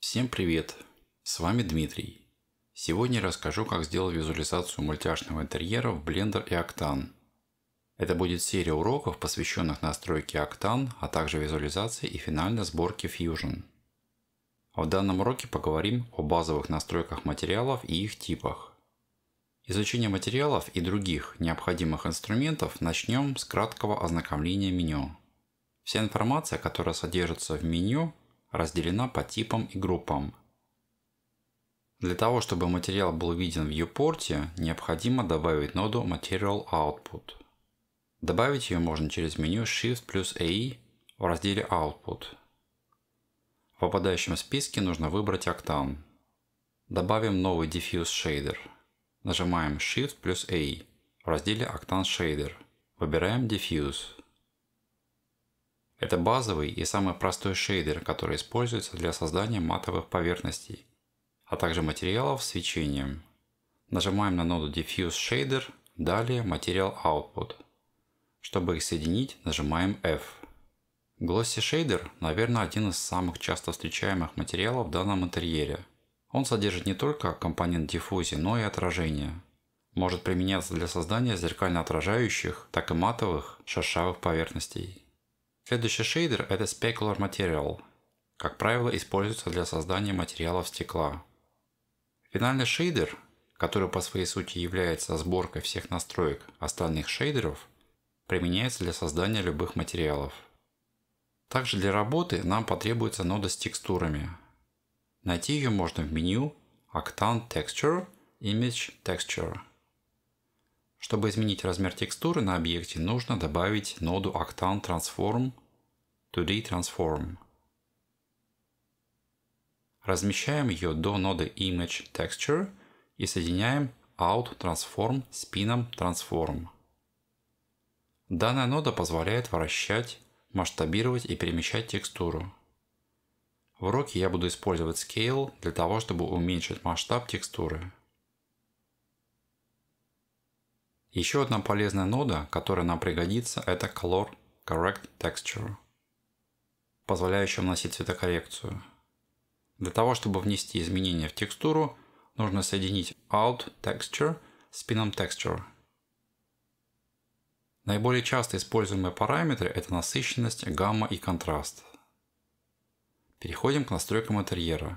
Всем привет! С вами Дмитрий. Сегодня расскажу, как сделать визуализацию мультяшного интерьера в Blender и Octane. Это будет серия уроков, посвященных настройке Octane, а также визуализации и финальной сборке Fusion. В данном уроке поговорим о базовых настройках материалов и их типах. Изучение материалов и других необходимых инструментов начнем с краткого ознакомления меню. Вся информация, которая содержится в меню, разделена по типам и группам. Для того, чтобы материал был виден в viewport, необходимо добавить ноду Material Output. Добавить ее можно через меню Shift плюс A в разделе Output. В выпадающем списке нужно выбрать Octane. Добавим новый Diffuse Shader. Нажимаем Shift плюс A в разделе Octane Shader. Выбираем Diffuse. Это базовый и самый простой шейдер, который используется для создания матовых поверхностей, а также материалов с свечением. Нажимаем на ноду Diffuse Shader, далее Material Output. Чтобы их соединить, нажимаем F. Glossy Shader, наверное, один из самых часто встречаемых материалов в данном интерьере. Он содержит не только компонент диффузии, но и отражение. Может применяться для создания зеркально отражающих, так и матовых, шершавых поверхностей. Следующий шейдер – это Specular Material. Как правило, используется для создания материалов стекла. Финальный шейдер, который по своей сути является сборкой всех настроек остальных шейдеров, применяется для создания любых материалов. Также для работы нам потребуется нода с текстурами. Найти ее можно в меню Octane Texture Image Texture. Чтобы изменить размер текстуры на объекте, нужно добавить ноду Octane Transform to d Размещаем ее до ноды Image Texture и соединяем Out Transform с пином Transform. Данная нода позволяет вращать, масштабировать и перемещать текстуру. В уроке я буду использовать Scale для того, чтобы уменьшить масштаб текстуры. Еще одна полезная нода, которая нам пригодится, это Color Correct Texture позволяющим вносить цветокоррекцию. Для того, чтобы внести изменения в текстуру, нужно соединить Alt Texture с Pinom Texture. Наиболее часто используемые параметры – это насыщенность, гамма и контраст. Переходим к настройкам интерьера.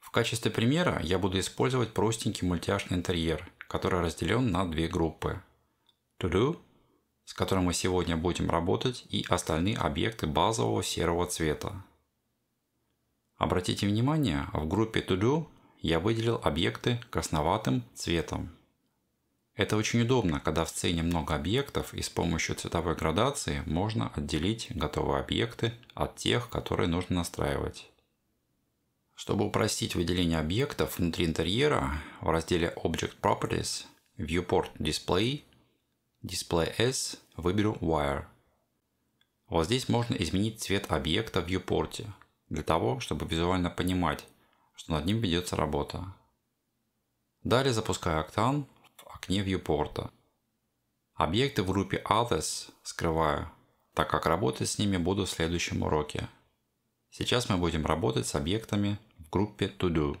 В качестве примера я буду использовать простенький мультяшный интерьер, который разделен на две группы – To Do с которым мы сегодня будем работать, и остальные объекты базового серого цвета. Обратите внимание, в группе To Do я выделил объекты красноватым цветом. Это очень удобно, когда в сцене много объектов и с помощью цветовой градации можно отделить готовые объекты от тех, которые нужно настраивать. Чтобы упростить выделение объектов внутри интерьера, в разделе Object Properties, Viewport Display Display S выберу Wire. Вот здесь можно изменить цвет объекта в viewport, для того, чтобы визуально понимать, что над ним ведется работа. Далее запускаю Octane в окне viewport. Объекты в группе Others скрываю, так как работать с ними буду в следующем уроке. Сейчас мы будем работать с объектами в группе To Do.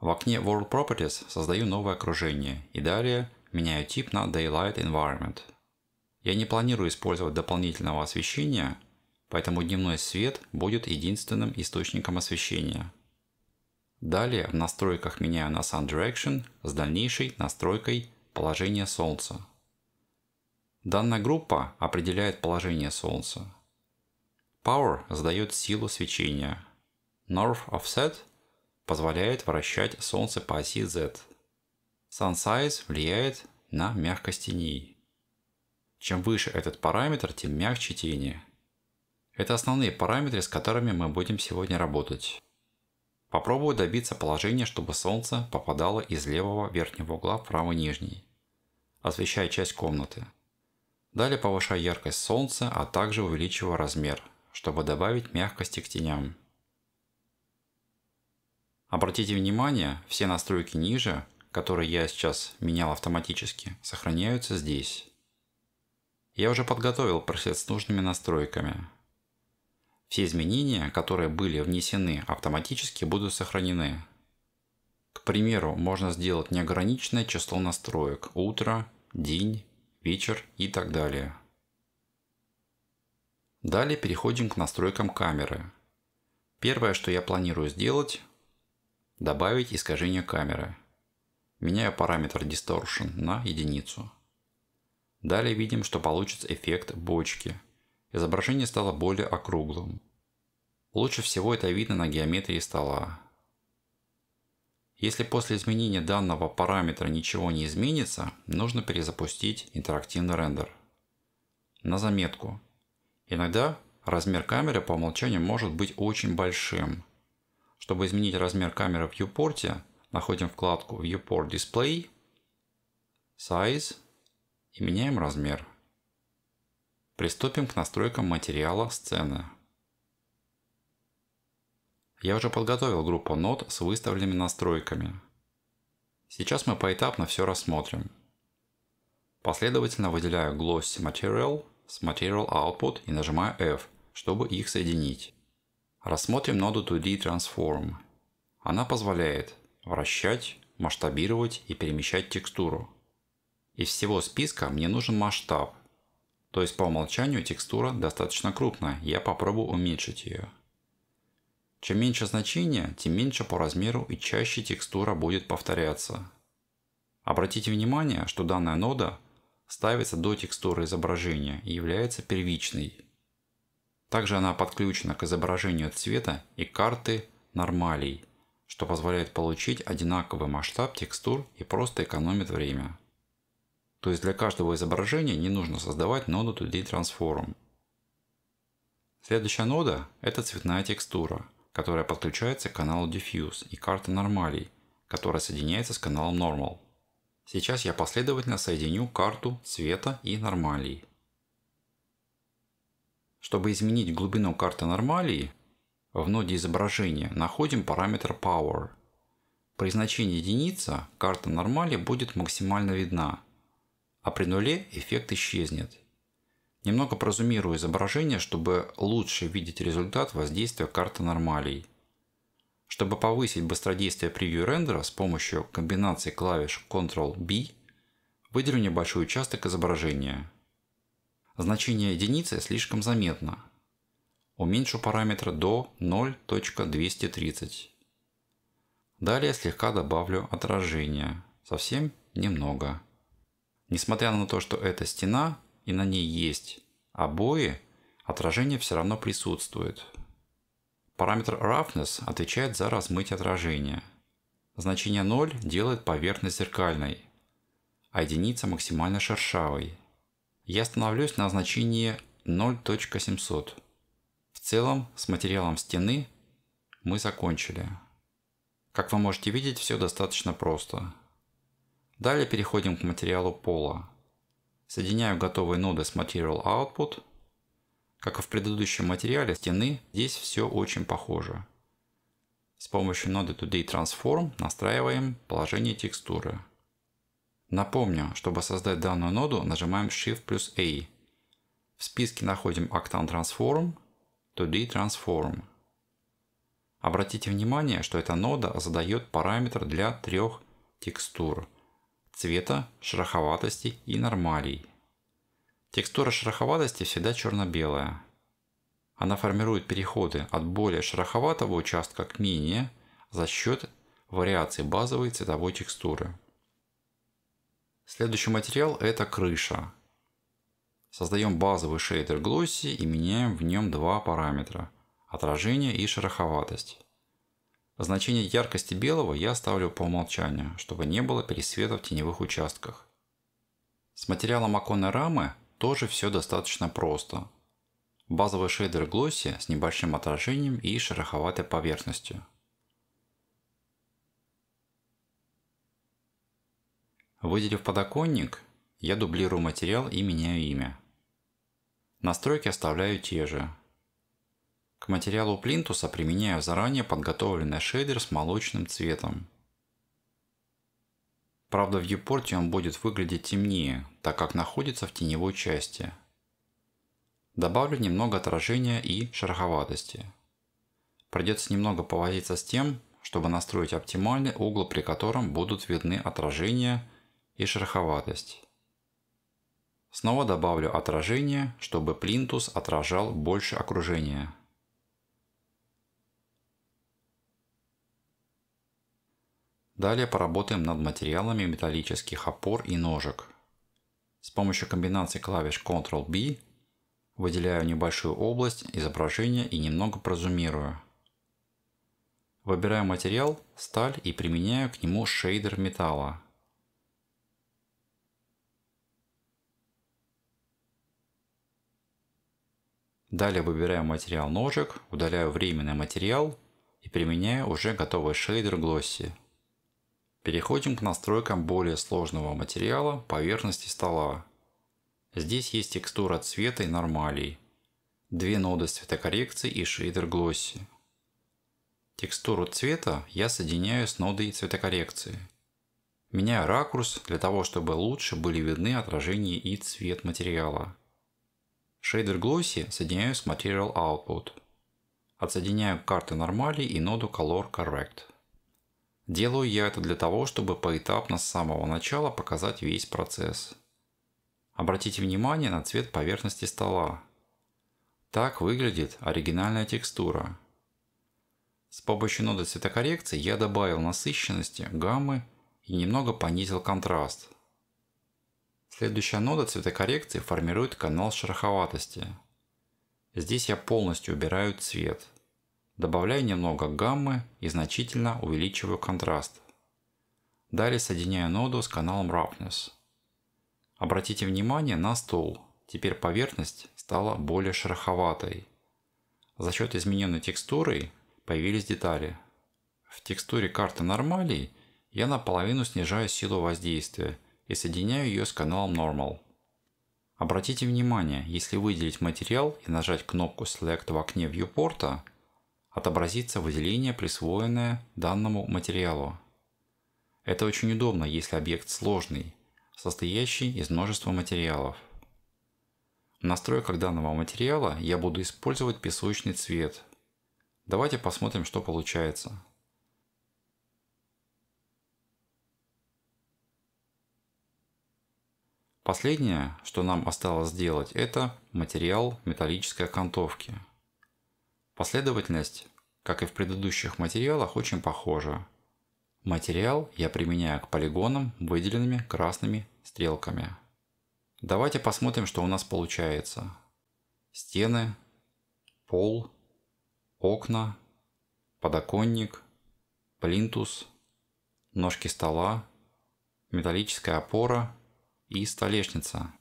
В окне World Properties создаю новое окружение и далее Меняю тип на Daylight Environment. Я не планирую использовать дополнительного освещения, поэтому дневной свет будет единственным источником освещения. Далее в настройках меняю на Sun Direction с дальнейшей настройкой положения Солнца. Данная группа определяет положение Солнца. Power задает силу свечения. North Offset позволяет вращать Солнце по оси Z – Sun Size влияет на мягкость теней. Чем выше этот параметр, тем мягче тени. Это основные параметры, с которыми мы будем сегодня работать. Попробую добиться положения, чтобы солнце попадало из левого верхнего угла в правый нижний, освещая часть комнаты. Далее повышаю яркость солнца, а также увеличиваю размер, чтобы добавить мягкости к теням. Обратите внимание, все настройки ниже которые я сейчас менял автоматически, сохраняются здесь. Я уже подготовил пресет с нужными настройками. Все изменения, которые были внесены автоматически, будут сохранены. К примеру, можно сделать неограниченное число настроек – утро, день, вечер и так далее. Далее переходим к настройкам камеры. Первое, что я планирую сделать – добавить искажение камеры – Меняю параметр distortion на единицу. Далее видим, что получится эффект бочки. Изображение стало более округлым. Лучше всего это видно на геометрии стола. Если после изменения данного параметра ничего не изменится, нужно перезапустить интерактивный рендер. На заметку. Иногда размер камеры по умолчанию может быть очень большим. Чтобы изменить размер камеры в viewport, Находим вкладку Viewport Display, Size и меняем размер. Приступим к настройкам материала сцены. Я уже подготовил группу нот с выставленными настройками. Сейчас мы поэтапно все рассмотрим. Последовательно выделяю Glossy Material с Material Output и нажимаю F, чтобы их соединить. Рассмотрим ноду 2D Transform. Она позволяет вращать, масштабировать и перемещать текстуру. Из всего списка мне нужен масштаб, то есть по умолчанию текстура достаточно крупная, я попробую уменьшить ее. Чем меньше значение, тем меньше по размеру и чаще текстура будет повторяться. Обратите внимание, что данная нода ставится до текстуры изображения и является первичной. Также она подключена к изображению цвета и карты нормалей – что позволяет получить одинаковый масштаб текстур и просто экономит время. То есть для каждого изображения не нужно создавать ноду 2D Transform. Следующая нода – это цветная текстура, которая подключается к каналу Diffuse и карта нормалей, которая соединяется с каналом Normal. Сейчас я последовательно соединю карту цвета и нормалей. Чтобы изменить глубину карты нормалии, в ноде изображения находим параметр Power. При значении единица карта нормали будет максимально видна, а при нуле эффект исчезнет. Немного прозумирую изображение, чтобы лучше видеть результат воздействия карты нормалей. Чтобы повысить быстродействие превью рендера с помощью комбинации клавиш Ctrl-B, выделю небольшой участок изображения. Значение единицы слишком заметно, уменьшу параметр до 0.230. Далее слегка добавлю отражение, совсем немного. Несмотря на то, что это стена и на ней есть обои, отражение все равно присутствует. Параметр roughness отвечает за размытие отражения. Значение 0 делает поверхность зеркальной, а единица максимально шершавой. Я становлюсь на значение 0.700. В целом, с материалом стены мы закончили. Как вы можете видеть, все достаточно просто. Далее переходим к материалу пола. Соединяю готовые ноды с Material Output. Как и в предыдущем материале стены, здесь все очень похоже. С помощью ноды Today Transform настраиваем положение текстуры. Напомню, чтобы создать данную ноду, нажимаем Shift плюс A. В списке находим Octane Transform – 2D Обратите внимание, что эта нода задает параметр для трех текстур – цвета, шероховатости и нормалей. Текстура шероховатости всегда черно-белая. Она формирует переходы от более шероховатого участка к менее за счет вариации базовой цветовой текстуры. Следующий материал – это крыша. Создаем базовый шейдер Glossy и меняем в нем два параметра – отражение и шероховатость. Значение яркости белого я ставлю по умолчанию, чтобы не было пересвета в теневых участках. С материалом оконной рамы тоже все достаточно просто. Базовый шейдер Glossy с небольшим отражением и шероховатой поверхностью. Выделив подоконник, я дублирую материал и меняю имя. Настройки оставляю те же. К материалу плинтуса применяю заранее подготовленный шейдер с молочным цветом. Правда в viewport он будет выглядеть темнее, так как находится в теневой части. Добавлю немного отражения и шероховатости. Придется немного повозиться с тем, чтобы настроить оптимальный угол, при котором будут видны отражения и шероховатость. Снова добавлю отражение, чтобы плинтус отражал больше окружения. Далее поработаем над материалами металлических опор и ножек. С помощью комбинации клавиш Ctrl-B выделяю небольшую область изображения и немного прозумирую. Выбираю материал, сталь и применяю к нему шейдер металла. Далее выбираю материал ножек, удаляю временный материал и применяю уже готовый шейдер Glossy. Переходим к настройкам более сложного материала поверхности стола. Здесь есть текстура цвета и нормалей, две ноды цветокоррекции и шейдер Glossy. Текстуру цвета я соединяю с нодой цветокоррекции. Меняю ракурс для того, чтобы лучше были видны отражения и цвет материала. Шейдер Glossy соединяю с Material Output. Отсоединяю карты нормали и ноду Color Correct. Делаю я это для того, чтобы поэтапно с самого начала показать весь процесс. Обратите внимание на цвет поверхности стола. Так выглядит оригинальная текстура. С помощью ноды цветокоррекции я добавил насыщенности, гаммы и немного понизил контраст – Следующая нода цветокоррекции формирует канал шероховатости. Здесь я полностью убираю цвет. Добавляю немного гаммы и значительно увеличиваю контраст. Далее соединяю ноду с каналом Roughness. Обратите внимание на стол. Теперь поверхность стала более шероховатой. За счет измененной текстуры появились детали. В текстуре карты нормалей я наполовину снижаю силу воздействия – и соединяю ее с каналом Normal. Обратите внимание, если выделить материал и нажать кнопку Select в окне вьюпорта, отобразится выделение, присвоенное данному материалу. Это очень удобно, если объект сложный, состоящий из множества материалов. В настройках данного материала я буду использовать песочный цвет. Давайте посмотрим, что получается. Последнее, что нам осталось сделать, это материал металлической окантовки. Последовательность, как и в предыдущих материалах, очень похожа. Материал я применяю к полигонам, выделенными красными стрелками. Давайте посмотрим, что у нас получается. Стены, пол, окна, подоконник, плинтус, ножки стола, металлическая опора – и столешница.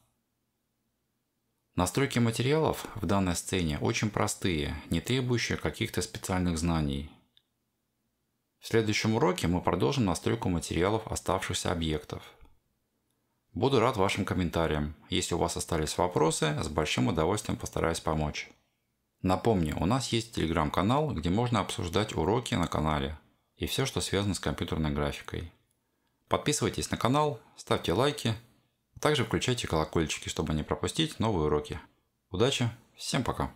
Настройки материалов в данной сцене очень простые, не требующие каких-то специальных знаний. В следующем уроке мы продолжим настройку материалов оставшихся объектов. Буду рад вашим комментариям. Если у вас остались вопросы, с большим удовольствием постараюсь помочь. Напомню, у нас есть телеграм-канал, где можно обсуждать уроки на канале и все, что связано с компьютерной графикой. Подписывайтесь на канал, ставьте лайки – также включайте колокольчики, чтобы не пропустить новые уроки. Удачи, всем пока!